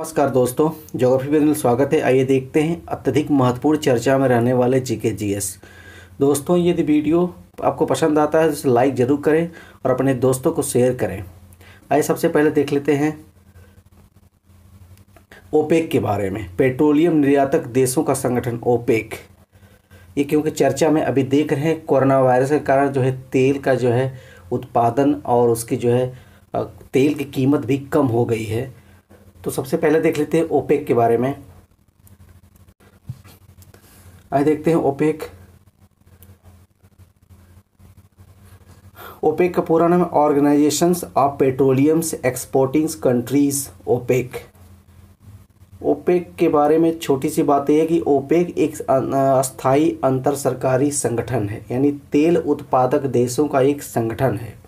नमस्कार दोस्तों जोग्राफी में स्वागत है आइए देखते हैं अत्यधिक महत्वपूर्ण चर्चा में रहने वाले जीके जीएस जी एस दोस्तों यदि वीडियो आपको पसंद आता है तो लाइक ज़रूर करें और अपने दोस्तों को शेयर करें आइए सबसे पहले देख लेते हैं ओपेक के बारे में पेट्रोलियम निर्यातक देशों का संगठन ओपेक ये क्योंकि चर्चा में अभी देख रहे हैं कोरोना वायरस के कारण जो है तेल का जो है उत्पादन और उसकी जो है तेल की कीमत भी कम हो गई है तो सबसे पहले देख लेते हैं ओपेक के बारे में आइए देखते हैं ओपेक ओपेक का पूरा नाम organisation of petroleums exporting countries OPEC OPEC के बारे में छोटी सी बात यह है कि ओपेक एक अं, अस्थाई अंतर सरकारी संगठन है यानी तेल उत्पादक देशों का एक संगठन है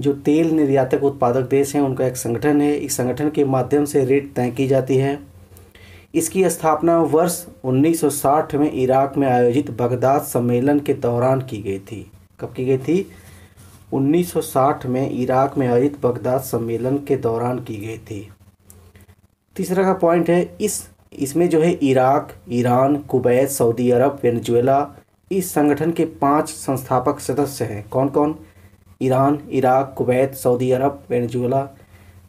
जो तेल निर्यातक उत्पादक देश हैं उनका एक संगठन है इस संगठन के माध्यम से रेट तय की जाती है इसकी स्थापना वर्ष 1960 में इराक में आयोजित बगदाद सम्मेलन के दौरान की गई थी कब की गई थी 1960 में इराक में आयोजित बगदाद सम्मेलन के दौरान की गई थी तीसरा का पॉइंट है इस इसमें जो है Iraq Iran Kuwait Saudi Arab Venezuela इस संगठन के पांच संस्थापक सदस्य हैं कौन कौन Iran Iraq Kuwait Saudi Arab Venezuela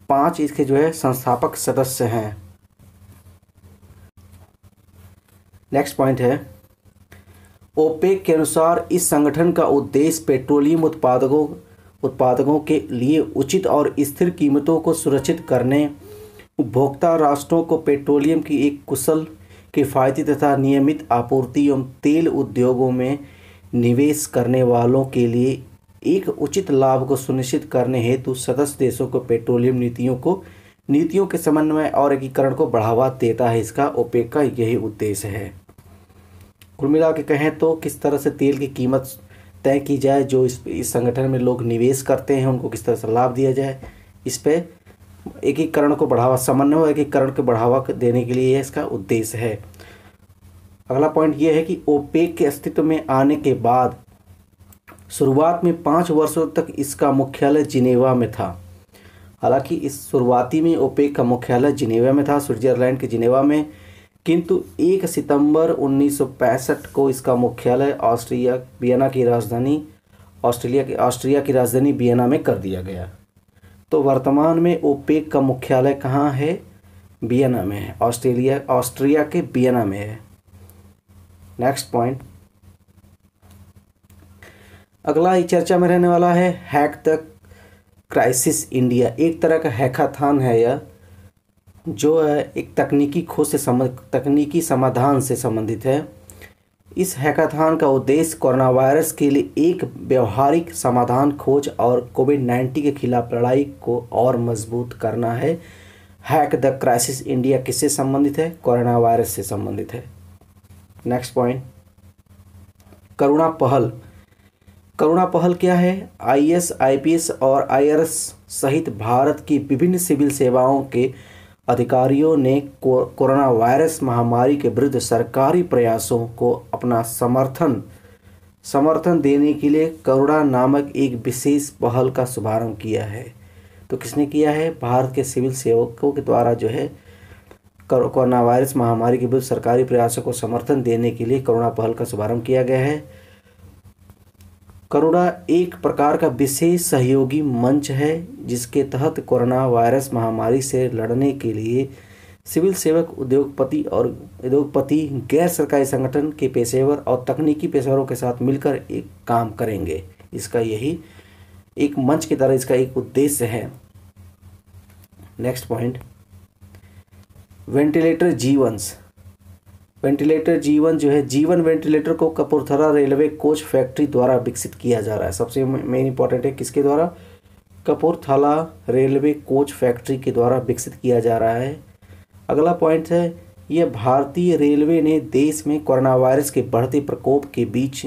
पांच इसके जो है संस्थापक सदस्य हैं नेक्स्ट पॉइंट है ओपेक के अनुसार इस संगठन का उद्देश्य पेट्रोलियम उत्पादकों उत्पादकों के लिए उचित और स्थिर कीमतों को सुरक्षित करने उपभोक्ता राष्ट्रों को पेट्रोलियम की एक कुशल किफ़ायती तथा नियमित आपूर्ति एवं तेल उद्योगों में निवेश करने वालों के लिए एक उचित लाभ को सुनिश्चित करने हेतु सदस्य देशों को पेट्रोलियम नीतियों को नीतियों के समन्वय और एकीकरण को बढ़ावा देता है इसका ओपेक का यही उद्देश्य है कुल मिला के कहें तो किस तरह से तेल की कीमत तय की जाए जो इस इस संगठन में लोग निवेश करते हैं उनको किस तरह से लाभ दिया जाए इस पर एकीकरण को बढ़ावा समन्वय एकीकरण को बढ़ावा देने के लिए इसका उद्देश्य है अगला पॉइंट ये है कि ओपेक के अस्तित्व में आने के बाद शुरुआत में पाँच वर्षों तक इसका मुख्यालय जिनेवा में था हालांकि इस शुरुआती में ओपेक का मुख्यालय जिनेवा में था स्विट्जरलैंड के जिनेवा में किंतु 1 सितंबर 1965 को इसका मुख्यालय ऑस्ट्रिया वियना की राजधानी ऑस्ट्रेलिया की ऑस्ट्रिया की राजधानी वियना में कर दिया गया तो वर्तमान में ओपेक का मुख्यालय कहाँ है वियना में है ऑस्ट्रेलिया ऑस्ट्रिया के वियना में है नेक्स्ट पॉइंट अगला ही चर्चा में रहने वाला है हैक द क्राइसिस इंडिया एक तरह का हैकाथान है यह जो है एक तकनीकी खोज से संबंध तकनीकी समाधान से संबंधित है इस हैकाथान का उद्देश्य कोरोना वायरस के लिए एक व्यवहारिक समाधान खोज और कोविड नाइन्टीन के खिलाफ लड़ाई को और मजबूत करना है हैक द क्राइसिस इंडिया किससे संबंधित है कोरोना वायरस से संबंधित है नेक्स्ट पॉइंट करुणा पहल करुणा पहल क्या है आईएएस, आईपीएस और आईआरएस सहित भारत की विभिन्न सिविल सेवाओं के अधिकारियों ने कोरोना वायरस महामारी के विरुद्ध सरकारी प्रयासों को अपना समर्थन समर्थन देने के लिए करुणा नामक एक विशेष पहल का शुभारंभ किया है तो किसने किया है भारत के सिविल सेवकों के द्वारा जो है कोरोना वायरस महामारी के विरुद्ध सरकारी प्रयासों को समर्थन देने के लिए करुणा पहल का शुभारंभ किया गया है करोड़ा एक प्रकार का विशेष सहयोगी मंच है जिसके तहत कोरोना वायरस महामारी से लड़ने के लिए सिविल सेवक उद्योगपति और उद्योगपति गैर सरकारी संगठन के पेशेवर और तकनीकी पेशेवरों के साथ मिलकर एक काम करेंगे इसका यही एक मंच की तरह इसका एक उद्देश्य है नेक्स्ट पॉइंट वेंटिलेटर जीवंस वेंटिलेटर जीवन जो है जीवन वेंटिलेटर को कपूरथला रेलवे कोच फैक्ट्री द्वारा विकसित किया जा रहा है सबसे मेन इंपॉर्टेंट है किसके द्वारा कपूरथला रेलवे कोच फैक्ट्री के द्वारा विकसित किया जा रहा है अगला पॉइंट है यह भारतीय रेलवे ने देश में कोरोना वायरस के बढ़ते प्रकोप के बीच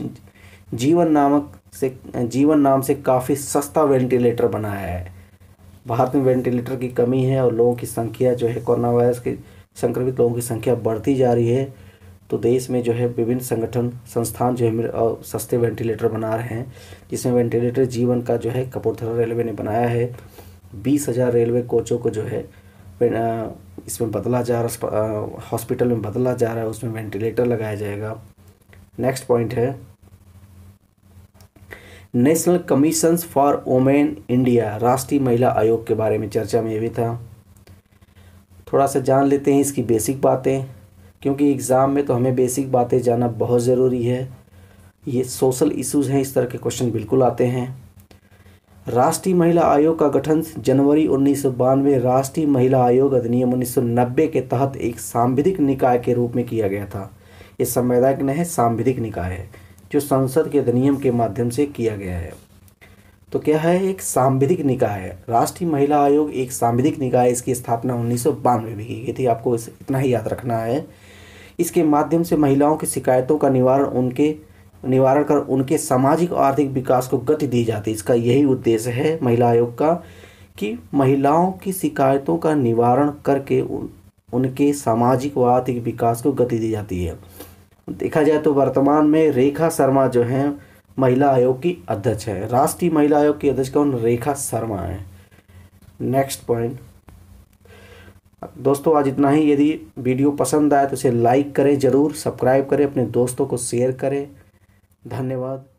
जीवन नामक से जीवन नाम से काफ़ी सस्ता वेंटिलेटर बनाया है भारत में वेंटिलेटर की कमी है और लोगों की संख्या जो है कोरोना वायरस के संक्रमित लोगों की संख्या बढ़ती जा रही है तो देश में जो है विभिन्न संगठन संस्थान जो है सस्ते वेंटिलेटर बना रहे हैं जिसमें वेंटिलेटर जीवन का जो है कपूरथला रेलवे ने बनाया है बीस हज़ार रेलवे कोचों को जो है इसमें बदला जा रहा हॉस्पिटल में बदला जा रहा है उसमें वेंटिलेटर लगाया जाएगा नेक्स्ट पॉइंट है national commission for women India राष्ट्रीय महिला आयोग के बारे में चर्चा में यह भी था थोड़ा सा जान लेते हैं इसकी बेसिक बातें क्योंकि एग्ज़ाम में तो हमें बेसिक बातें जानना बहुत ज़रूरी है ये सोशल इश्यूज हैं इस तरह के क्वेश्चन बिल्कुल आते हैं राष्ट्रीय महिला आयोग का गठन जनवरी उन्नीस राष्ट्रीय महिला आयोग अधिनियम उन्नीस के तहत एक सांविधिक निकाय के रूप में किया गया था ये संवैधानिक नहीं सांविधिक निकाय है जो संसद के अधिनियम के माध्यम से किया गया है तो क्या है एक सांविधिक निकाय है राष्ट्रीय महिला आयोग एक सांविधिक निकाय इसकी स्थापना उन्नीस में की गई थी आपको इतना ही याद रखना है इसके माध्यम से महिलाओं की शिकायतों का निवारण उनके निवारण कर उनके सामाजिक और आर्थिक विकास को गति दी जाती है इसका यही उद्देश्य है महिला आयोग का कि महिलाओं की शिकायतों का निवारण करके उन, उनके सामाजिक व आर्थिक विकास को गति दी जाती है देखा जाए तो वर्तमान में रेखा शर्मा जो हैं महिला आयोग की अध्यक्ष है राष्ट्रीय महिला आयोग की अध्यक्ष कौन रेखा शर्मा है नेक्स्ट पॉइंट दोस्तों आज इतना ही यदि वीडियो पसंद आए तो इसे लाइक करें ज़रूर सब्सक्राइब करें अपने दोस्तों को शेयर करें धन्यवाद